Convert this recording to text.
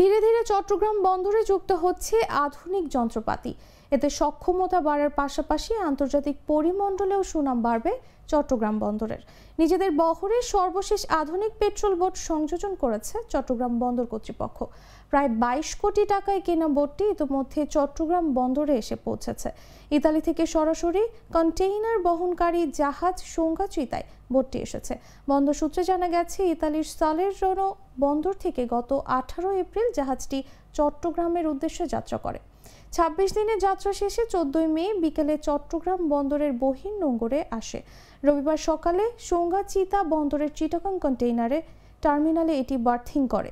ধীরে ধীরে চট্টগ্রাম বন্দরে যুক্ত হচ্ছে আধুনিক যন্ত্রপাতি এতে সক্ষমতা বাড়ার পাশাপাশি আন্তর্জাতিক পরিমণ্ডলেও সুনাম বাড়বে চট্টগ্রাম বন্দরের নিজেদের বহরে সর্বশেষ আধুনিক পেট্রোল বোট সংযোজন করেছে চট্টগ্রাম বন্দর কর্তৃপক্ষ প্রায় বাইশ কোটি টাকায় কেনা বোটটি ইতিমধ্যে চট্টগ্রাম বন্দরে এসে পৌঁছেছে ইতালি থেকে সরাসরি কন্টেইনার বহনকারী জাহাজ সংজ্ঞা চিতায় বোটটি এসেছে বন্দর সূত্রে জানা গেছে ইতালির সালের জন্য বন্দর থেকে গত আঠারো এপ্রিল জাহাজটি চট্টগ্রামের উদ্দেশ্যে যাত্রা করে ছাব্বিশ দিনের যাত্রা শেষে চোদ্দই মে বিকেলে চট্টগ্রাম বন্দরের বহির নোঙ্গরে আসে রবিবার সকালে সোঙ্গা চিতা বন্দরের চিটাগাং কন্টেইনারে টার্মিনালে এটি বার্থিং করে